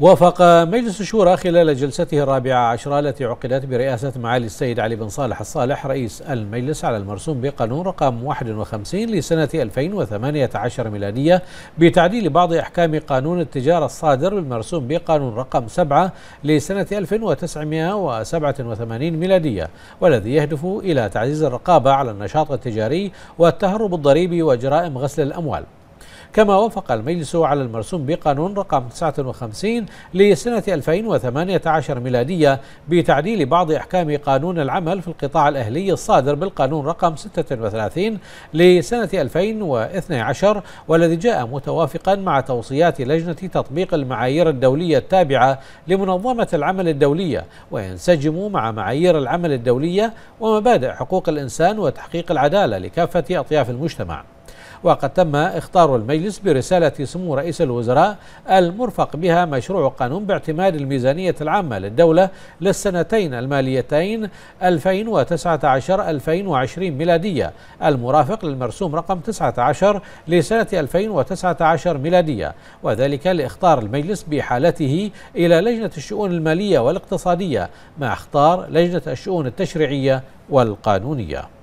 وافق مجلس الشورى خلال جلسته الرابعة عشرة التي عقدت برئاسة معالي السيد علي بن صالح الصالح رئيس المجلس على المرسوم بقانون رقم 51 لسنة 2018 ميلادية بتعديل بعض أحكام قانون التجارة الصادر بالمرسوم بقانون رقم 7 لسنة 1987 ميلادية والذي يهدف إلى تعزيز الرقابة على النشاط التجاري والتهرب الضريبي وجرائم غسل الأموال كما وافق المجلس على المرسوم بقانون رقم 59 لسنة 2018 ميلادية بتعديل بعض أحكام قانون العمل في القطاع الأهلي الصادر بالقانون رقم 36 لسنة 2012 والذي جاء متوافقا مع توصيات لجنة تطبيق المعايير الدولية التابعة لمنظمة العمل الدولية وينسجم مع معايير العمل الدولية ومبادئ حقوق الإنسان وتحقيق العدالة لكافة أطياف المجتمع وقد تم اختار المجلس برسالة سمو رئيس الوزراء المرفق بها مشروع قانون باعتماد الميزانية العامة للدولة للسنتين الماليتين 2019-2020 ميلادية المرافق للمرسوم رقم 19 لسنة 2019 ميلادية وذلك لاختار المجلس بحالته إلى لجنة الشؤون المالية والاقتصادية مع اختار لجنة الشؤون التشريعية والقانونية